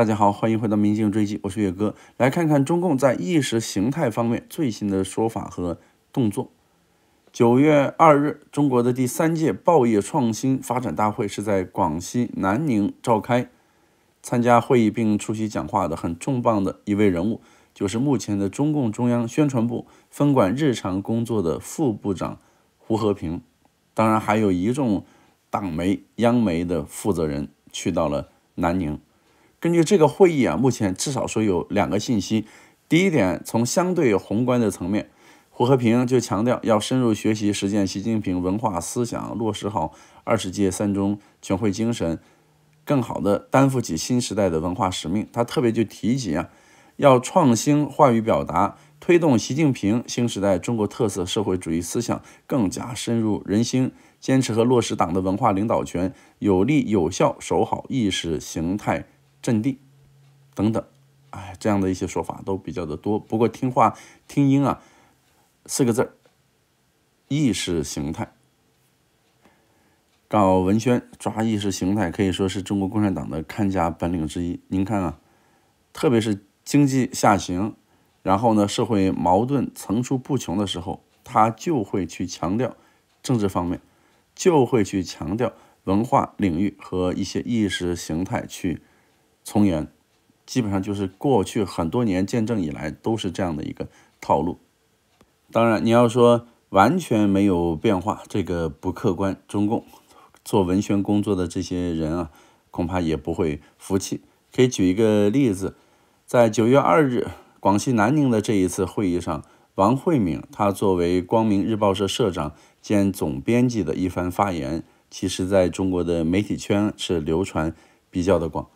大家好，欢迎回到《明镜追击》，我是岳哥，来看看中共在意识形态方面最新的说法和动作。九月二日，中国的第三届报业创新发展大会是在广西南宁召开。参加会议并出席讲话的很重磅的一位人物，就是目前的中共中央宣传部分管日常工作的副部长胡和平。当然，还有一众党媒、央媒的负责人去到了南宁。根据这个会议啊，目前至少说有两个信息。第一点，从相对宏观的层面，胡和平就强调要深入学习实践习近平文化思想，落实好二十届三中全会精神，更好地担负起新时代的文化使命。他特别就提及啊，要创新话语表达，推动习近平新时代中国特色社会主义思想更加深入人心，坚持和落实党的文化领导权，有力有效守好意识形态。阵地等等，哎，这样的一些说法都比较的多。不过听话听音啊，四个字意识形态。搞文宣抓意识形态，可以说是中国共产党的看家本领之一。您看啊，特别是经济下行，然后呢，社会矛盾层出不穷的时候，他就会去强调政治方面，就会去强调文化领域和一些意识形态去。从严，基本上就是过去很多年见证以来都是这样的一个套路。当然，你要说完全没有变化，这个不客观。中共做文宣工作的这些人啊，恐怕也不会服气。可以举一个例子，在九月二日广西南宁的这一次会议上，王慧敏他作为光明日报社社长兼总编辑的一番发言，其实在中国的媒体圈是流传比较的广。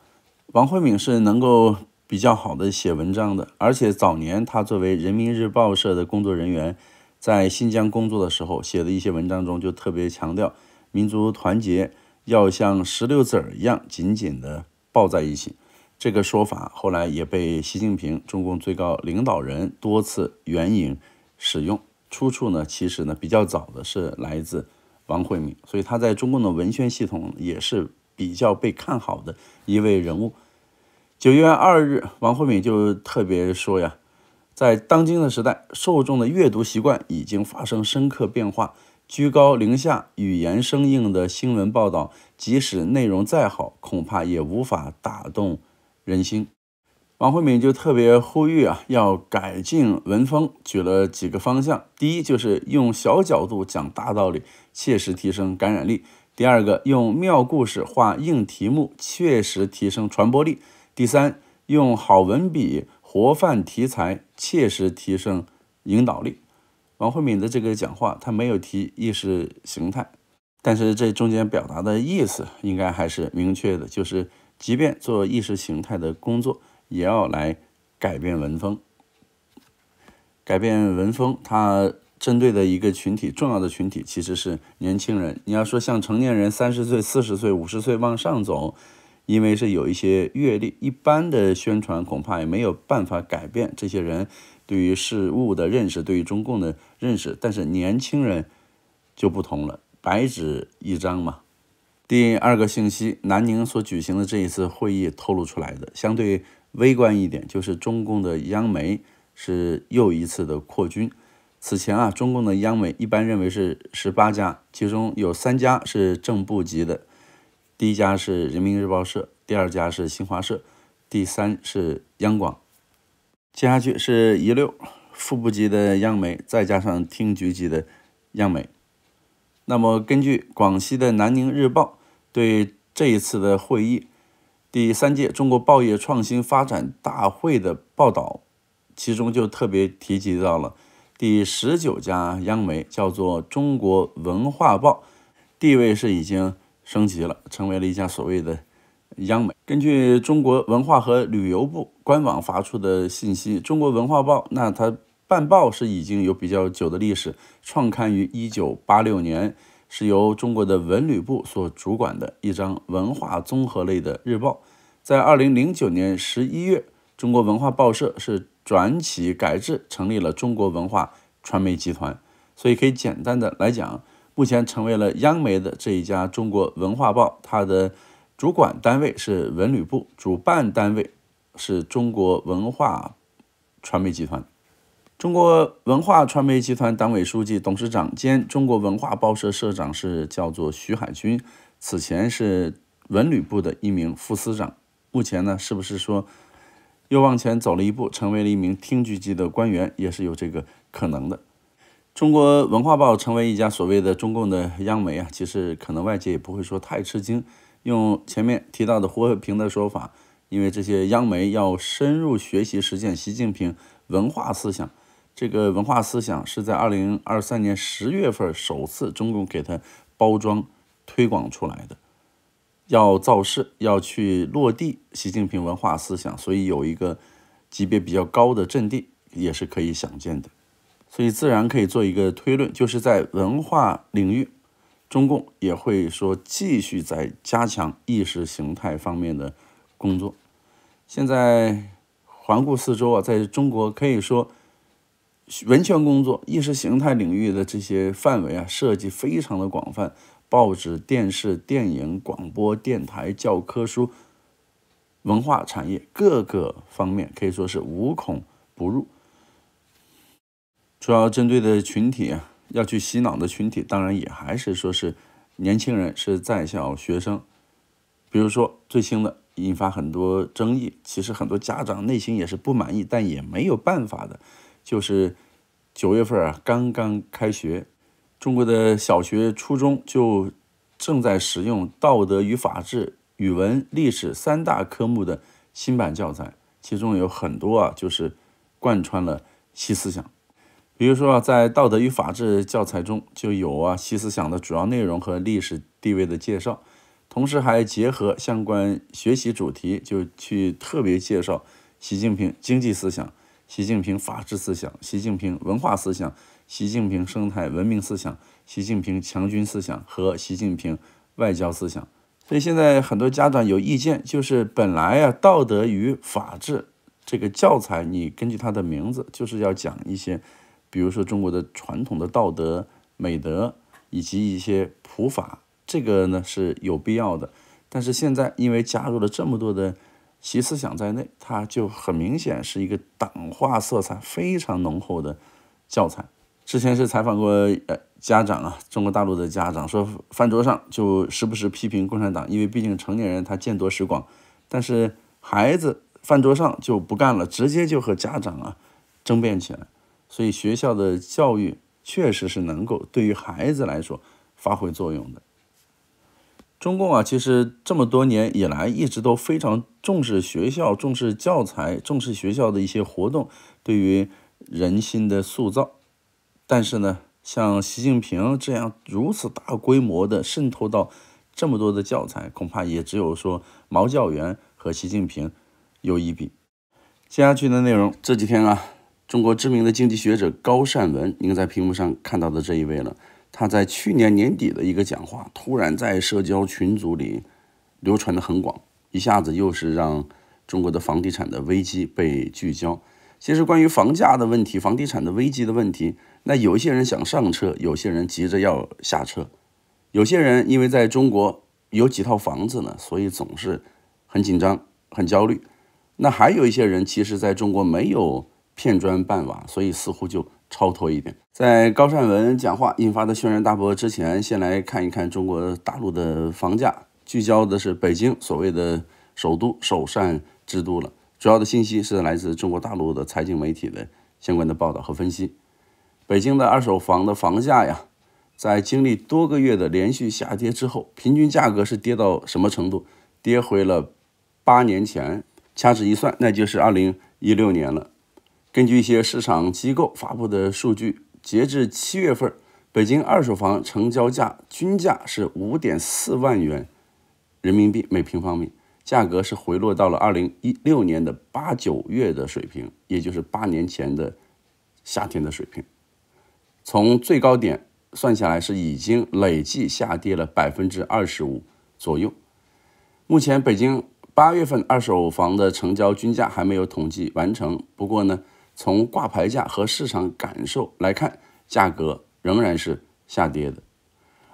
王慧敏是能够比较好的写文章的，而且早年他作为人民日报社的工作人员，在新疆工作的时候写的一些文章中，就特别强调民族团结要像石榴籽儿一样紧紧地抱在一起。这个说法后来也被习近平，中共最高领导人多次援引使用。出处呢，其实呢比较早的是来自王慧敏，所以他在中共的文宣系统也是比较被看好的一位人物。九月二日，王慧敏就特别说呀，在当今的时代，受众的阅读习惯已经发生深刻变化。居高临下、语言生硬的新闻报道，即使内容再好，恐怕也无法打动人心。王慧敏就特别呼吁啊，要改进文风，举了几个方向：第一，就是用小角度讲大道理，切实提升感染力；第二个，用妙故事画硬题目，确实提升传播力。第三，用好文笔，活泛题材，切实提升引导力。王慧敏的这个讲话，他没有提意识形态，但是这中间表达的意思应该还是明确的，就是即便做意识形态的工作，也要来改变文风。改变文风，它针对的一个群体，重要的群体其实是年轻人。你要说像成年人，三十岁、四十岁、五十岁往上走。因为是有一些阅历，一般的宣传恐怕也没有办法改变这些人对于事物的认识，对于中共的认识。但是年轻人就不同了，白纸一张嘛。第二个信息，南宁所举行的这一次会议透露出来的，相对微观一点，就是中共的央媒是又一次的扩军。此前啊，中共的央媒一般认为是十八家，其中有三家是正部级的。第一家是人民日报社，第二家是新华社，第三是央广，接下去是一六副部级的央媒，再加上厅局级的央媒。那么根据广西的南宁日报对这一次的会议——第三届中国报业创新发展大会的报道，其中就特别提及到了第十九家央媒，叫做《中国文化报》，地位是已经。升级了，成为了一家所谓的央媒。根据中国文化和旅游部官网发出的信息，《中国文化报》那它办报是已经有比较久的历史，创刊于一九八六年，是由中国的文旅部所主管的一张文化综合类的日报。在二零零九年十一月，中国文化报社是转企改制，成立了中国文化传媒集团。所以可以简单的来讲。目前成为了央媒的这一家《中国文化报》，它的主管单位是文旅部，主办单位是中国文化传媒集团。中国文化传媒集团党委书记、董事长兼中国文化报社社长是叫做徐海军，此前是文旅部的一名副司长。目前呢，是不是说又往前走了一步，成为了一名厅局级的官员，也是有这个可能的。中国文化报成为一家所谓的中共的央媒啊，其实可能外界也不会说太吃惊。用前面提到的胡和平的说法，因为这些央媒要深入学习实践习近平文化思想，这个文化思想是在二零二三年十月份首次中共给他包装推广出来的，要造势，要去落地习近平文化思想，所以有一个级别比较高的阵地，也是可以想见的。所以，自然可以做一个推论，就是在文化领域，中共也会说继续在加强意识形态方面的工作。现在环顾四周啊，在中国可以说，文宣工作、意识形态领域的这些范围啊，涉及非常的广泛，报纸、电视、电影、广播、电台、教科书、文化产业各个方面，可以说是无孔不入。主要针对的群体啊，要去洗脑的群体，当然也还是说是年轻人是在校学生。比如说最新的引发很多争议，其实很多家长内心也是不满意，但也没有办法的。就是九月份啊，刚刚开学，中国的小学、初中就正在使用道德与法治、语文、历史三大科目的新版教材，其中有很多啊，就是贯穿了新思想。比如说啊，在《道德与法治》教材中就有啊，习思想的主要内容和历史地位的介绍，同时还结合相关学习主题，就去特别介绍习近平经济思想、习近平法治思想、习近平文化思想、习近平生态文明思想、习近平强军思想和习近平外交思想。所以现在很多家长有意见，就是本来啊，《道德与法治》这个教材，你根据它的名字，就是要讲一些。比如说中国的传统的道德美德以及一些普法，这个呢是有必要的。但是现在因为加入了这么多的习思想在内，它就很明显是一个党化色彩非常浓厚的教材。之前是采访过呃家长啊，中国大陆的家长说饭桌上就时不时批评共产党，因为毕竟成年人他见多识广，但是孩子饭桌上就不干了，直接就和家长啊争辩起来。所以学校的教育确实是能够对于孩子来说发挥作用的。中共啊，其实这么多年以来一直都非常重视学校、重视教材、重视学校的一些活动对于人心的塑造。但是呢，像习近平这样如此大规模的渗透到这么多的教材，恐怕也只有说毛教员和习近平有一比。接下去的内容，这几天啊。中国知名的经济学者高善文，您在屏幕上看到的这一位了。他在去年年底的一个讲话，突然在社交群组里流传的很广，一下子又是让中国的房地产的危机被聚焦。其实关于房价的问题，房地产的危机的问题，那有一些人想上车，有些人急着要下车，有些人因为在中国有几套房子呢，所以总是很紧张、很焦虑。那还有一些人，其实在中国没有。片砖半瓦，所以似乎就超脱一点。在高善文讲话引发的轩然大波之前，先来看一看中国大陆的房价。聚焦的是北京，所谓的首都、首善之都了。主要的信息是来自中国大陆的财经媒体的相关的报道和分析。北京的二手房的房价呀，在经历多个月的连续下跌之后，平均价格是跌到什么程度？跌回了八年前。掐指一算，那就是二零一六年了。根据一些市场机构发布的数据，截至七月份，北京二手房成交价均价是五点四万元人民币每平方米，价格是回落到了二零一六年的八九月的水平，也就是八年前的夏天的水平。从最高点算下来，是已经累计下跌了百分之二十五左右。目前北京八月份二手房的成交均价还没有统计完成，不过呢。从挂牌价和市场感受来看，价格仍然是下跌的。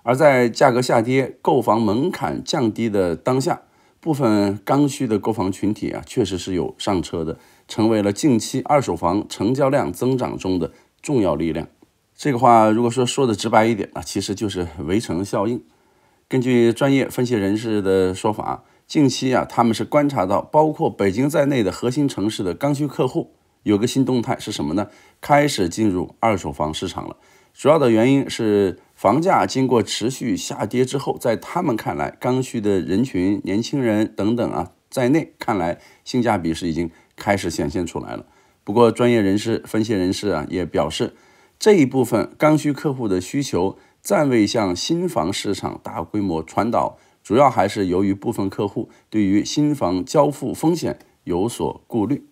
而在价格下跌、购房门槛降低的当下，部分刚需的购房群体啊，确实是有上车的，成为了近期二手房成交量增长中的重要力量。这个话如果说说的直白一点啊，其实就是围城效应。根据专业分析人士的说法，近期啊，他们是观察到包括北京在内的核心城市的刚需客户。有个新动态是什么呢？开始进入二手房市场了。主要的原因是房价经过持续下跌之后，在他们看来，刚需的人群、年轻人等等啊，在内看来，性价比是已经开始显现出来了。不过，专业人士、分析人士啊，也表示，这一部分刚需客户的需求暂未向新房市场大规模传导，主要还是由于部分客户对于新房交付风险有所顾虑。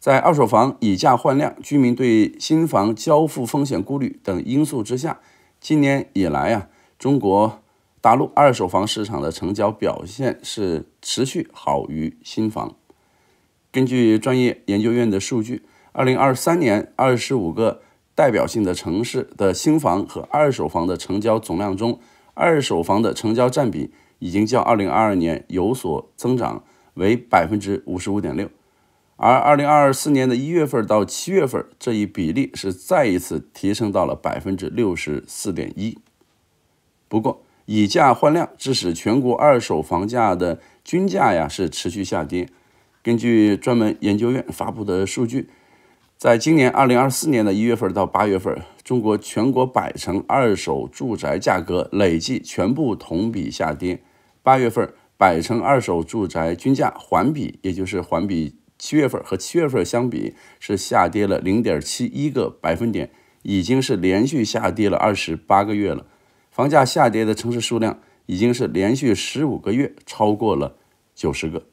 在二手房以价换量、居民对新房交付风险顾虑等因素之下，今年以来啊，中国大陆二手房市场的成交表现是持续好于新房。根据专业研究院的数据，二零二三年二十五个代表性的城市的新房和二手房的成交总量中，二手房的成交占比已经较二零二二年有所增长，为百分之五十五点六。而二零二四年的一月份到七月份，这一比例是再一次提升到了百分之六十四点一。不过，以价换量致使全国二手房价的均价呀是持续下跌。根据专门研究院发布的数据，在今年二零二四年的一月份到八月份，中国全国百城二手住宅价格累计全部同比下跌。八月份，百城二手住宅均价环比，也就是环比。七月份和七月份相比是下跌了零点七一个百分点，已经是连续下跌了二十八个月了。房价下跌的城市数量已经是连续十五个月超过了九十个。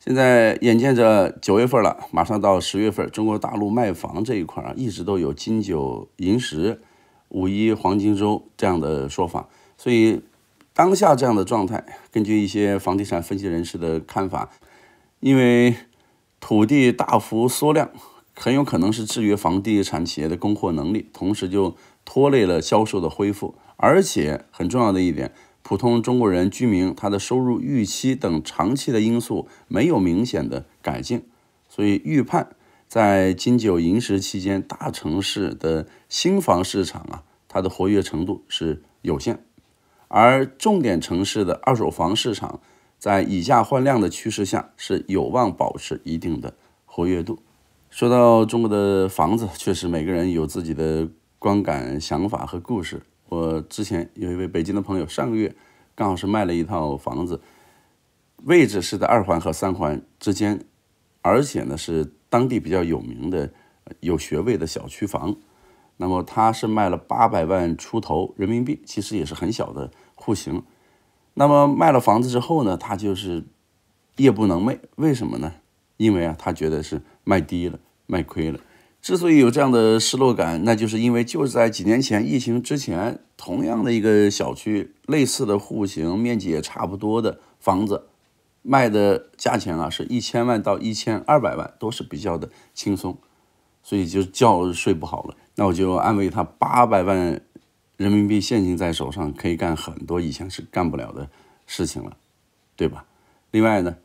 现在眼见着九月份了，马上到十月份，中国大陆卖房这一块啊，一直都有金九银十、五一黄金周这样的说法，所以当下这样的状态，根据一些房地产分析人士的看法。因为土地大幅缩量，很有可能是制约房地产企业的供货能力，同时就拖累了销售的恢复。而且很重要的一点，普通中国人居民他的收入预期等长期的因素没有明显的改进，所以预判在金九银十期间，大城市的新房市场啊，它的活跃程度是有限，而重点城市的二手房市场。在以价换量的趋势下，是有望保持一定的活跃度。说到中国的房子，确实每个人有自己的观感、想法和故事。我之前有一位北京的朋友，上个月刚好是卖了一套房子，位置是在二环和三环之间，而且呢是当地比较有名的有学位的小区房。那么他是卖了八百万出头人民币，其实也是很小的户型。那么卖了房子之后呢，他就是夜不能寐，为什么呢？因为啊，他觉得是卖低了，卖亏了。之所以有这样的失落感，那就是因为就是在几年前疫情之前，同样的一个小区，类似的户型、面积也差不多的房子，卖的价钱啊，是一千万到一千二百万，都是比较的轻松，所以就觉睡不好了。那我就安慰他，八百万。人民币现金在手上，可以干很多以前是干不了的事情了，对吧？另外呢，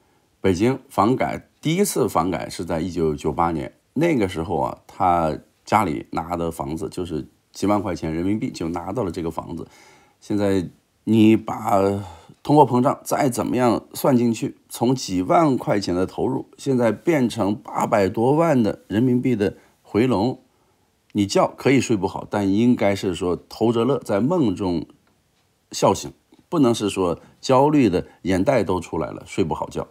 北京房改第一次房改是在一九九八年，那个时候啊，他家里拿的房子就是几万块钱人民币就拿到了这个房子。现在你把通货膨胀再怎么样算进去，从几万块钱的投入，现在变成八百多万的人民币的回笼。你觉可以睡不好，但应该是说偷着乐，在梦中笑醒，不能是说焦虑的，眼袋都出来了，睡不好觉。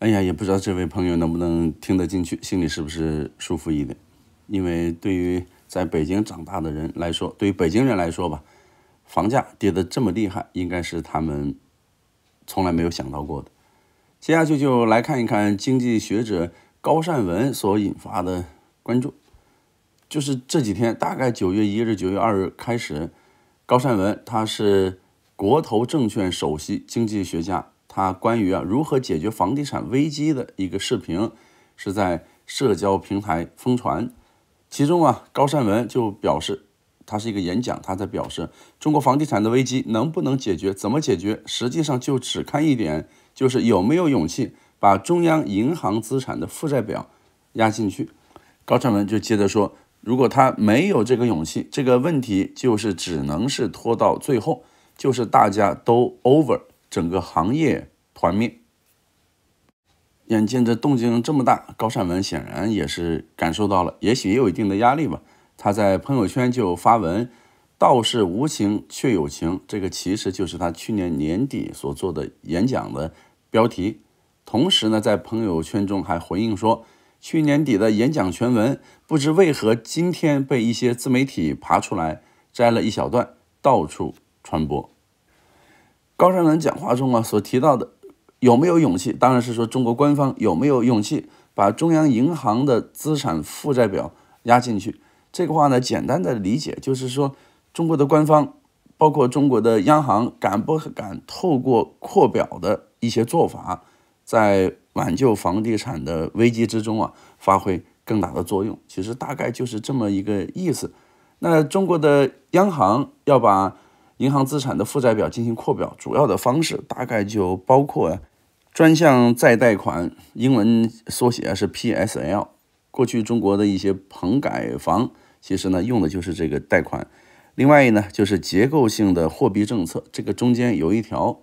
哎呀，也不知道这位朋友能不能听得进去，心里是不是舒服一点？因为对于在北京长大的人来说，对于北京人来说吧，房价跌得这么厉害，应该是他们从来没有想到过的。接下去就来看一看经济学者高善文所引发的关注。就是这几天，大概九月一日、九月二日开始，高善文他是国投证券首席经济学家，他关于啊如何解决房地产危机的一个视频是在社交平台疯传。其中啊，高善文就表示，他是一个演讲，他在表示中国房地产的危机能不能解决，怎么解决，实际上就只看一点，就是有没有勇气把中央银行资产的负债表压进去。高善文就接着说。如果他没有这个勇气，这个问题就是只能是拖到最后，就是大家都 over，整个行业团灭。眼见着动静这么大，高善文显然也是感受到了，也许也有一定的压力吧。他在朋友圈就发文：“道是无情却有情”，这个其实就是他去年年底所做的演讲的标题。同时呢，在朋友圈中还回应说。去年底的演讲全文，不知为何今天被一些自媒体扒出来，摘了一小段，到处传播。高山文讲话中啊所提到的有没有勇气，当然是说中国官方有没有勇气把中央银行的资产负债表压进去。这个话呢，简单的理解就是说，中国的官方，包括中国的央行，敢不敢透过扩表的一些做法，在。挽救房地产的危机之中啊，发挥更大的作用，其实大概就是这么一个意思。那中国的央行要把银行资产的负债表进行扩表，主要的方式大概就包括专项再贷款，英文缩写是 PSL。过去中国的一些棚改房，其实呢用的就是这个贷款。另外呢就是结构性的货币政策，这个中间有一条。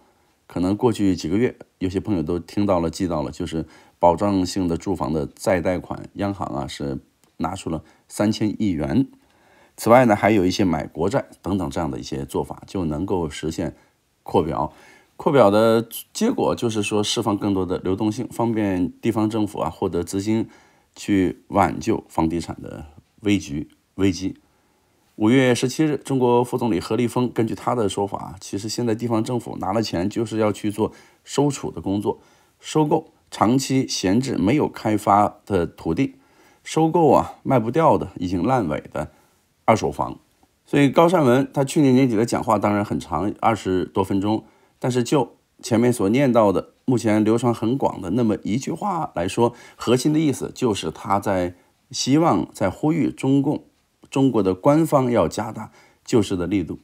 可能过去几个月，有些朋友都听到了、记到了，就是保障性的住房的再贷款，央行啊是拿出了三千亿元。此外呢，还有一些买国债等等这样的一些做法，就能够实现扩表。扩表的结果就是说，释放更多的流动性，方便地方政府啊获得资金去挽救房地产的危局危机。五月十七日，中国副总理何立峰根据他的说法，其实现在地方政府拿了钱就是要去做收储的工作，收购长期闲置没有开发的土地，收购啊卖不掉的已经烂尾的二手房。所以高善文他去年年底的讲话当然很长，二十多分钟，但是就前面所念到的，目前流传很广的那么一句话来说，核心的意思就是他在希望在呼吁中共。中国的官方要加大救市的力度，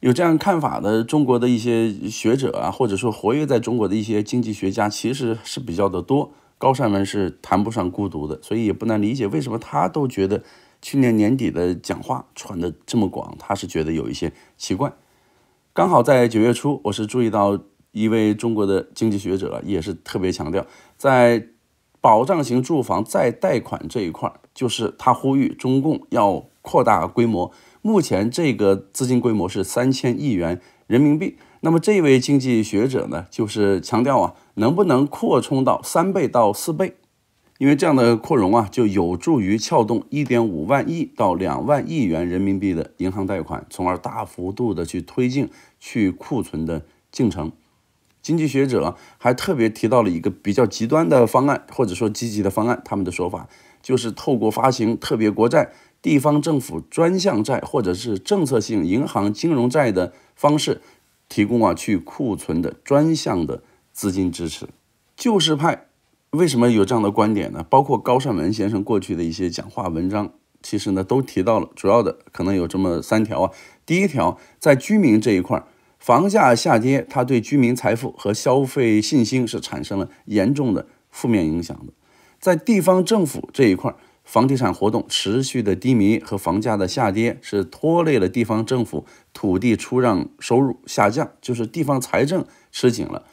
有这样看法的中国的一些学者啊，或者说活跃在中国的一些经济学家，其实是比较的多。高善文是谈不上孤独的，所以也不难理解为什么他都觉得去年年底的讲话传得这么广，他是觉得有一些奇怪。刚好在九月初，我是注意到一位中国的经济学者也是特别强调在。保障型住房再贷款这一块，就是他呼吁中共要扩大规模。目前这个资金规模是三千亿元人民币。那么这位经济学者呢，就是强调啊，能不能扩充到三倍到四倍？因为这样的扩容啊，就有助于撬动一点五万亿到两万亿元人民币的银行贷款，从而大幅度的去推进去库存的进程。经济学者还特别提到了一个比较极端的方案，或者说积极的方案。他们的说法就是透过发行特别国债、地方政府专项债或者是政策性银行金融债的方式，提供啊去库存的专项的资金支持。旧式派为什么有这样的观点呢？包括高善文先生过去的一些讲话文章，其实呢都提到了，主要的可能有这么三条啊。第一条，在居民这一块儿。房价下跌，它对居民财富和消费信心是产生了严重的负面影响的。在地方政府这一块，房地产活动持续的低迷和房价的下跌是拖累了地方政府土地出让收入下降，就是地方财政吃紧了。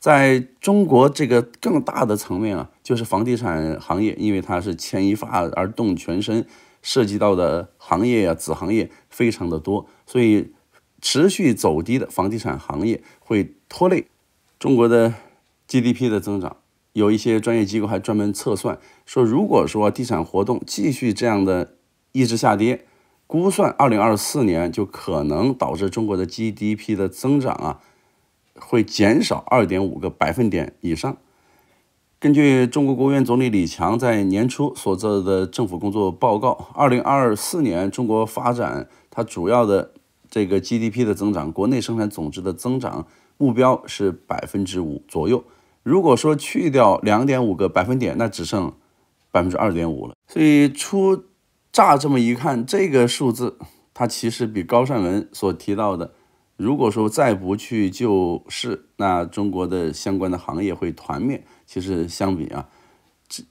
在中国这个更大的层面啊，就是房地产行业，因为它是牵一发而动全身，涉及到的行业呀、子行业非常的多，所以。持续走低的房地产行业会拖累中国的 GDP 的增长。有一些专业机构还专门测算说，如果说地产活动继续这样的一直下跌，估算二零二四年就可能导致中国的 GDP 的增长啊会减少二点五个百分点以上。根据中国国务院总理李强在年初所做的政府工作报告，二零二四年中国发展它主要的。这个 GDP 的增长，国内生产总值的增长目标是百分之五左右。如果说去掉两点五个百分点，那只剩百分之二点五了。所以出乍这么一看，这个数字它其实比高善文所提到的，如果说再不去救市，那中国的相关的行业会团灭。其实相比啊，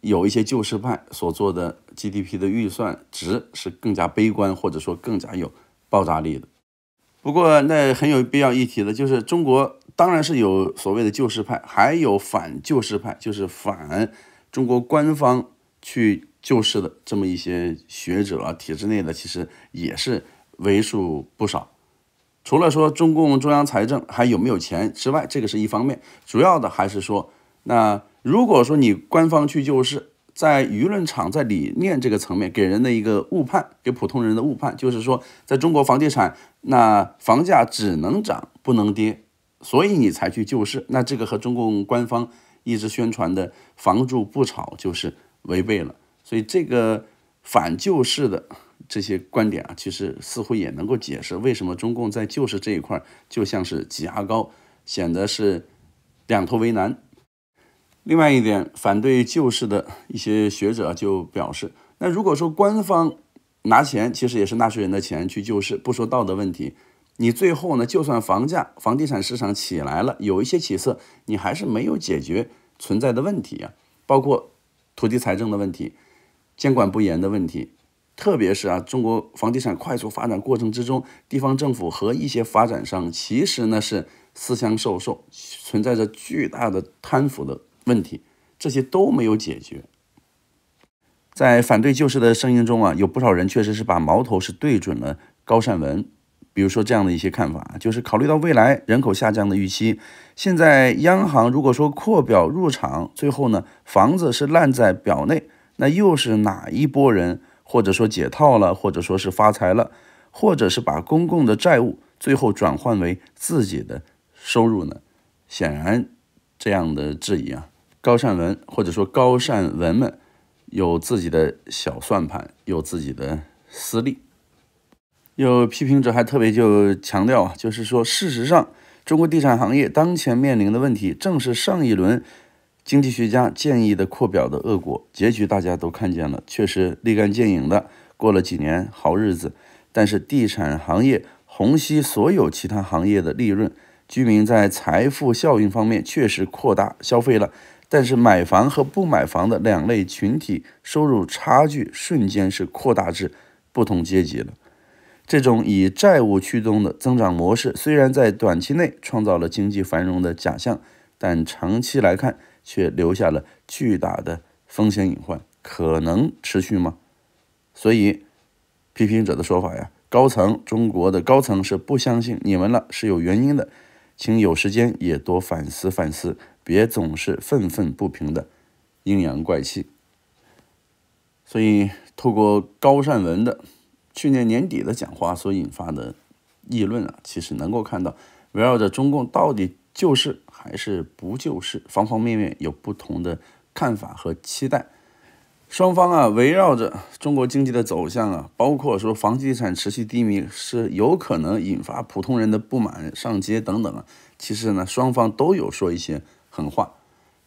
有一些救市派所做的 GDP 的预算值是更加悲观，或者说更加有爆炸力的。不过，那很有必要一提的，就是中国当然是有所谓的救世派，还有反救世派，就是反中国官方去救世的这么一些学者啊，体制内的其实也是为数不少。除了说中共中央财政还有没有钱之外，这个是一方面，主要的还是说，那如果说你官方去救世。在舆论场，在理念这个层面给人的一个误判，给普通人的误判，就是说，在中国房地产，那房价只能涨不能跌，所以你才去救市。那这个和中共官方一直宣传的“房住不炒”就是违背了。所以这个反救市的这些观点啊，其实似乎也能够解释为什么中共在救市这一块就像是挤牙膏，显得是两头为难。另外一点，反对救市的一些学者就表示：，那如果说官方拿钱，其实也是纳税人的钱去救市，不说道德问题。你最后呢，就算房价、房地产市场起来了，有一些起色，你还是没有解决存在的问题啊，包括土地财政的问题、监管不严的问题，特别是啊，中国房地产快速发展过程之中，地方政府和一些发展商其实呢是私相授受，存在着巨大的贪腐的。问题，这些都没有解决。在反对救市的声音中啊，有不少人确实是把矛头是对准了高善文，比如说这样的一些看法就是考虑到未来人口下降的预期，现在央行如果说扩表入场，最后呢房子是烂在表内，那又是哪一波人，或者说解套了，或者说是发财了，或者是把公共的债务最后转换为自己的收入呢？显然这样的质疑啊。高善文，或者说高善文们，有自己的小算盘，有自己的私利。有批评者还特别就强调啊，就是说，事实上，中国地产行业当前面临的问题，正是上一轮经济学家建议的扩表的恶果。结局大家都看见了，确实立竿见影的。过了几年好日子，但是地产行业虹吸所有其他行业的利润，居民在财富效应方面确实扩大消费了。但是买房和不买房的两类群体收入差距瞬间是扩大至不同阶级了。这种以债务驱动的增长模式，虽然在短期内创造了经济繁荣的假象，但长期来看却留下了巨大的风险隐患，可能持续吗？所以批评者的说法呀，高层中国的高层是不相信你们了，是有原因的。请有时间也多反思反思。别总是愤愤不平的，阴阳怪气。所以，透过高善文的去年年底的讲话所引发的议论啊，其实能够看到，围绕着中共到底救市还是不救市，方方面面有不同的看法和期待。双方啊，围绕着中国经济的走向啊，包括说房地产持续低迷是有可能引发普通人的不满、上街等等啊，其实呢，双方都有说一些。话，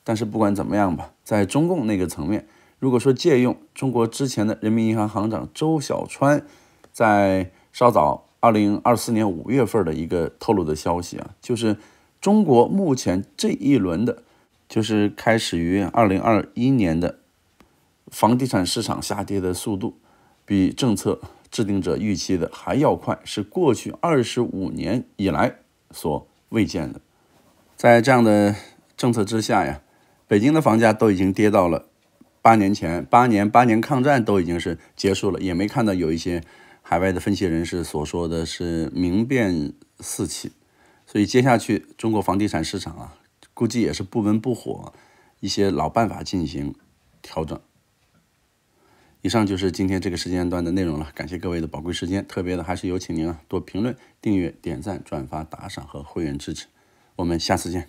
但是不管怎么样吧，在中共那个层面，如果说借用中国之前的人民银行行长周小川，在稍早二零二四年五月份的一个透露的消息啊，就是中国目前这一轮的，就是开始于二零二一年的房地产市场下跌的速度，比政策制定者预期的还要快，是过去二十五年以来所未见的，在这样的。政策之下呀，北京的房价都已经跌到了八年前，八年八年抗战都已经是结束了，也没看到有一些海外的分析人士所说的是明变四起，所以接下去中国房地产市场啊，估计也是不温不火，一些老办法进行调整。以上就是今天这个时间段的内容了，感谢各位的宝贵时间，特别的还是有请您啊多评论、订阅、点赞、转发、打赏和会员支持，我们下次见。